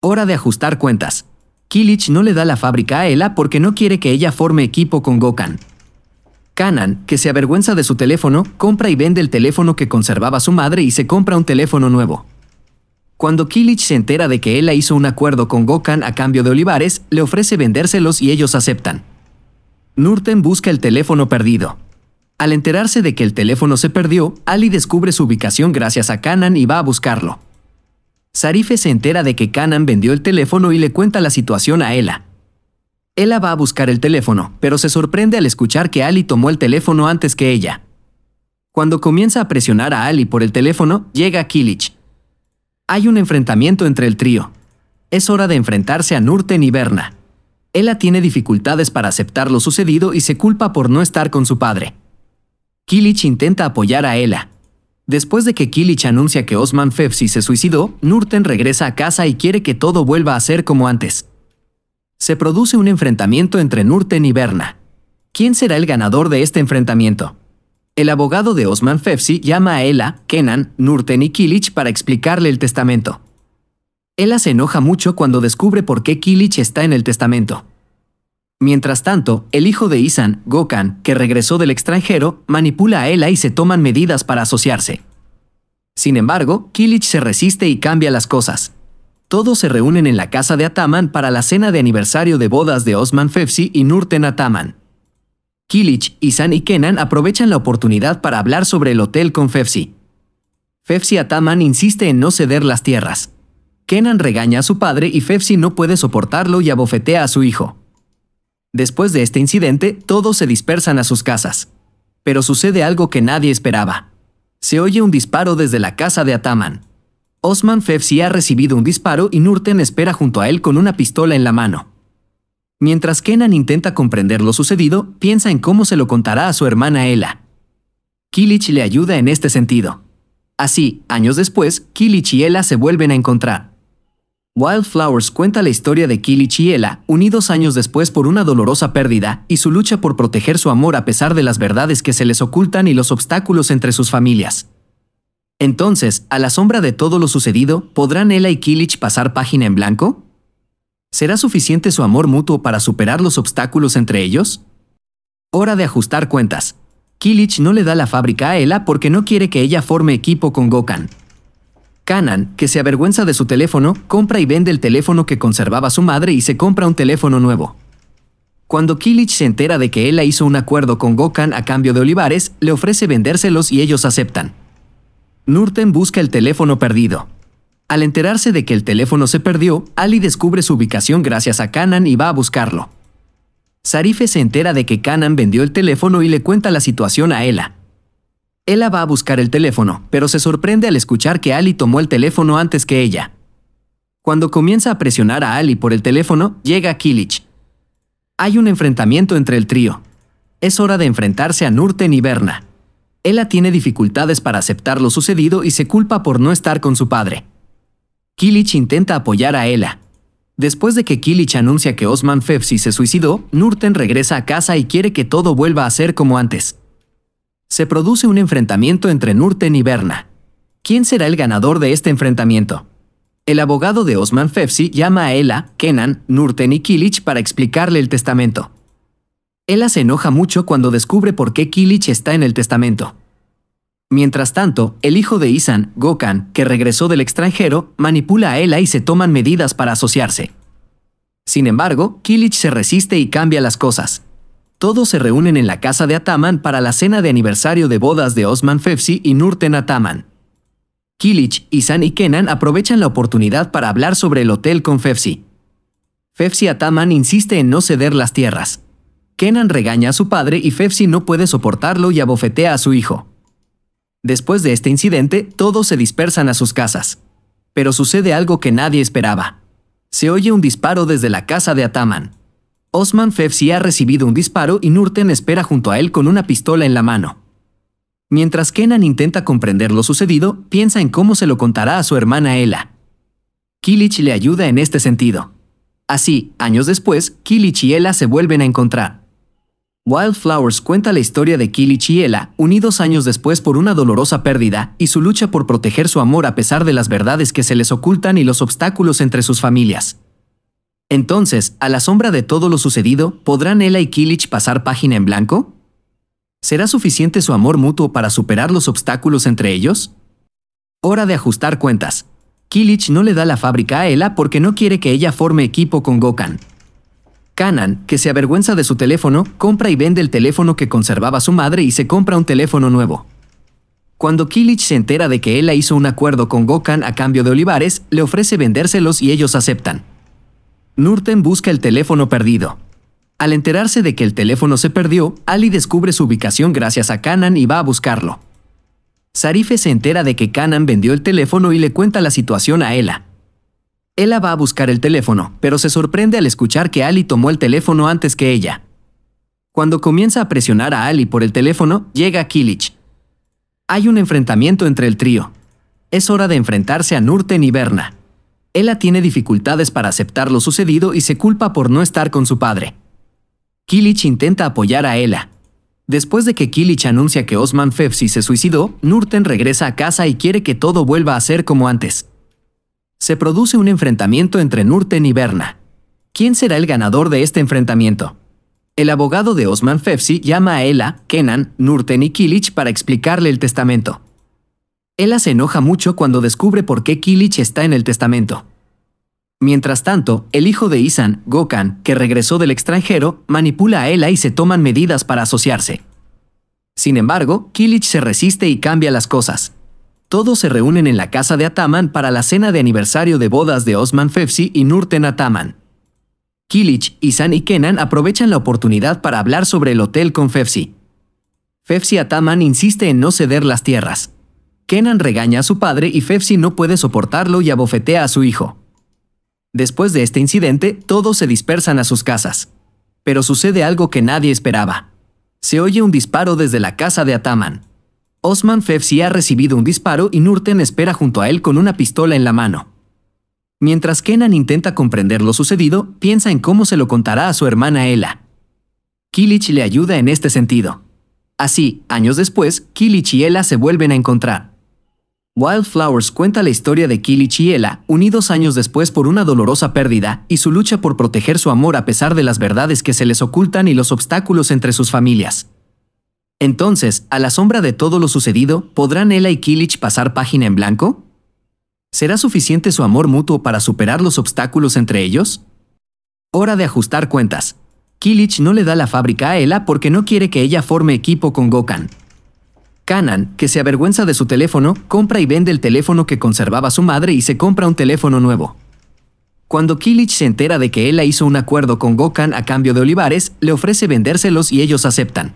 Hora de ajustar cuentas. Kilich no le da la fábrica a Ela porque no quiere que ella forme equipo con Gokan. Kanan, que se avergüenza de su teléfono, compra y vende el teléfono que conservaba su madre y se compra un teléfono nuevo. Cuando Kilich se entera de que Ela hizo un acuerdo con Gokan a cambio de olivares, le ofrece vendérselos y ellos aceptan. Nurten busca el teléfono perdido. Al enterarse de que el teléfono se perdió, Ali descubre su ubicación gracias a Kanan y va a buscarlo. Sarife se entera de que Canan vendió el teléfono y le cuenta la situación a Ella. Ella va a buscar el teléfono, pero se sorprende al escuchar que Ali tomó el teléfono antes que ella. Cuando comienza a presionar a Ali por el teléfono, llega Kilich. Hay un enfrentamiento entre el trío. Es hora de enfrentarse a Nurten y Berna. Ella tiene dificultades para aceptar lo sucedido y se culpa por no estar con su padre. Kilich intenta apoyar a Ella, Después de que Killich anuncia que Osman Pepsi se suicidó, Nurten regresa a casa y quiere que todo vuelva a ser como antes. Se produce un enfrentamiento entre Nurten y Berna. ¿Quién será el ganador de este enfrentamiento? El abogado de Osman Pepsi llama a Ella, Kenan, Nurten y Killich para explicarle el testamento. Ella se enoja mucho cuando descubre por qué Killich está en el testamento. Mientras tanto, el hijo de Isan, Gokan, que regresó del extranjero, manipula a Ella y se toman medidas para asociarse. Sin embargo, Kilich se resiste y cambia las cosas. Todos se reúnen en la casa de Ataman para la cena de aniversario de bodas de Osman Fefsi y Nurten Ataman. Kilich, Isan y Kenan aprovechan la oportunidad para hablar sobre el hotel con Fefsi. Fefsi Ataman insiste en no ceder las tierras. Kenan regaña a su padre y Fefsi no puede soportarlo y abofetea a su hijo. Después de este incidente, todos se dispersan a sus casas. Pero sucede algo que nadie esperaba. Se oye un disparo desde la casa de Ataman. Osman Fevsi ha recibido un disparo y Nurten espera junto a él con una pistola en la mano. Mientras Kenan intenta comprender lo sucedido, piensa en cómo se lo contará a su hermana Ella. Kilich le ayuda en este sentido. Así, años después, Kilich y Ella se vuelven a encontrar. Wildflowers cuenta la historia de Killich y Ella, unidos años después por una dolorosa pérdida, y su lucha por proteger su amor a pesar de las verdades que se les ocultan y los obstáculos entre sus familias. Entonces, a la sombra de todo lo sucedido, ¿podrán Ella y Kilich pasar página en blanco? ¿Será suficiente su amor mutuo para superar los obstáculos entre ellos? Hora de ajustar cuentas. Kilich no le da la fábrica a Ella porque no quiere que ella forme equipo con Gokan. Canan, que se avergüenza de su teléfono, compra y vende el teléfono que conservaba su madre y se compra un teléfono nuevo. Cuando Killich se entera de que ella hizo un acuerdo con Gokan a cambio de olivares, le ofrece vendérselos y ellos aceptan. Nurten busca el teléfono perdido. Al enterarse de que el teléfono se perdió, Ali descubre su ubicación gracias a Kanan y va a buscarlo. Sarife se entera de que Kanan vendió el teléfono y le cuenta la situación a Ella. Ella va a buscar el teléfono, pero se sorprende al escuchar que Ali tomó el teléfono antes que ella. Cuando comienza a presionar a Ali por el teléfono, llega Kilich. Hay un enfrentamiento entre el trío. Es hora de enfrentarse a Nurten y Berna. Ella tiene dificultades para aceptar lo sucedido y se culpa por no estar con su padre. Kilich intenta apoyar a Ella. Después de que Kilich anuncia que Osman Fevsi se suicidó, Nurten regresa a casa y quiere que todo vuelva a ser como antes se produce un enfrentamiento entre Nurten y Berna. ¿Quién será el ganador de este enfrentamiento? El abogado de Osman Fefsi llama a Ela, Kenan, Nurten y Kilich para explicarle el testamento. Ella se enoja mucho cuando descubre por qué Kilich está en el testamento. Mientras tanto, el hijo de Isan, Gokan, que regresó del extranjero, manipula a Ela y se toman medidas para asociarse. Sin embargo, Kilich se resiste y cambia las cosas. Todos se reúnen en la casa de Ataman para la cena de aniversario de bodas de Osman Fefsi y Nurten Ataman. Kilich, Isan y Kenan aprovechan la oportunidad para hablar sobre el hotel con Fefsi. Fefsi Ataman insiste en no ceder las tierras. Kenan regaña a su padre y Fefsi no puede soportarlo y abofetea a su hijo. Después de este incidente, todos se dispersan a sus casas. Pero sucede algo que nadie esperaba. Se oye un disparo desde la casa de Ataman. Osman Fevzi ha recibido un disparo y Nurten espera junto a él con una pistola en la mano. Mientras Kenan intenta comprender lo sucedido, piensa en cómo se lo contará a su hermana Ella. Kilich le ayuda en este sentido. Así, años después, Kilich y Ella se vuelven a encontrar. Wildflowers cuenta la historia de Kilich y Ella, unidos años después por una dolorosa pérdida y su lucha por proteger su amor a pesar de las verdades que se les ocultan y los obstáculos entre sus familias. Entonces, a la sombra de todo lo sucedido, ¿podrán Ella y Kilich pasar página en blanco? ¿Será suficiente su amor mutuo para superar los obstáculos entre ellos? Hora de ajustar cuentas. Kilich no le da la fábrica a Ella porque no quiere que ella forme equipo con Gokan. Kanan, que se avergüenza de su teléfono, compra y vende el teléfono que conservaba su madre y se compra un teléfono nuevo. Cuando Kilich se entera de que Ella hizo un acuerdo con Gokan a cambio de olivares, le ofrece vendérselos y ellos aceptan. Nurten busca el teléfono perdido. Al enterarse de que el teléfono se perdió, Ali descubre su ubicación gracias a Kanan y va a buscarlo. Sarife se entera de que Kanan vendió el teléfono y le cuenta la situación a Ella. Ela va a buscar el teléfono, pero se sorprende al escuchar que Ali tomó el teléfono antes que ella. Cuando comienza a presionar a Ali por el teléfono, llega Kilich. Hay un enfrentamiento entre el trío. Es hora de enfrentarse a Nurten y Berna. Ella tiene dificultades para aceptar lo sucedido y se culpa por no estar con su padre. Killich intenta apoyar a Ella. Después de que Killich anuncia que Osman Pepsi se suicidó, Nurten regresa a casa y quiere que todo vuelva a ser como antes. Se produce un enfrentamiento entre Nurten y Berna. ¿Quién será el ganador de este enfrentamiento? El abogado de Osman Pepsi llama a Ella, Kenan, Nurten y Killich para explicarle el testamento. Ella se enoja mucho cuando descubre por qué Kilich está en el testamento. Mientras tanto, el hijo de Isan, Gokan, que regresó del extranjero, manipula a Ella y se toman medidas para asociarse. Sin embargo, Kilich se resiste y cambia las cosas. Todos se reúnen en la casa de Ataman para la cena de aniversario de bodas de Osman Fefsi y Nurten Ataman. Kilich, Isan y Kenan aprovechan la oportunidad para hablar sobre el hotel con Fefsi. Fefsi Ataman insiste en no ceder las tierras. Kenan regaña a su padre y Fepsi no puede soportarlo y abofetea a su hijo. Después de este incidente, todos se dispersan a sus casas. Pero sucede algo que nadie esperaba. Se oye un disparo desde la casa de Ataman. Osman Fepsi ha recibido un disparo y Nurten espera junto a él con una pistola en la mano. Mientras Kenan intenta comprender lo sucedido, piensa en cómo se lo contará a su hermana Ella. Kilich le ayuda en este sentido. Así, años después, Kilich y Ella se vuelven a encontrar. Wildflowers cuenta la historia de Killich y Ella, unidos años después por una dolorosa pérdida, y su lucha por proteger su amor a pesar de las verdades que se les ocultan y los obstáculos entre sus familias. Entonces, a la sombra de todo lo sucedido, ¿podrán Ella y Kilich pasar página en blanco? ¿Será suficiente su amor mutuo para superar los obstáculos entre ellos? Hora de ajustar cuentas. Kilich no le da la fábrica a Ella porque no quiere que ella forme equipo con Gokan, Canan, que se avergüenza de su teléfono, compra y vende el teléfono que conservaba su madre y se compra un teléfono nuevo. Cuando Killich se entera de que Ella hizo un acuerdo con Gokan a cambio de olivares, le ofrece vendérselos y ellos aceptan.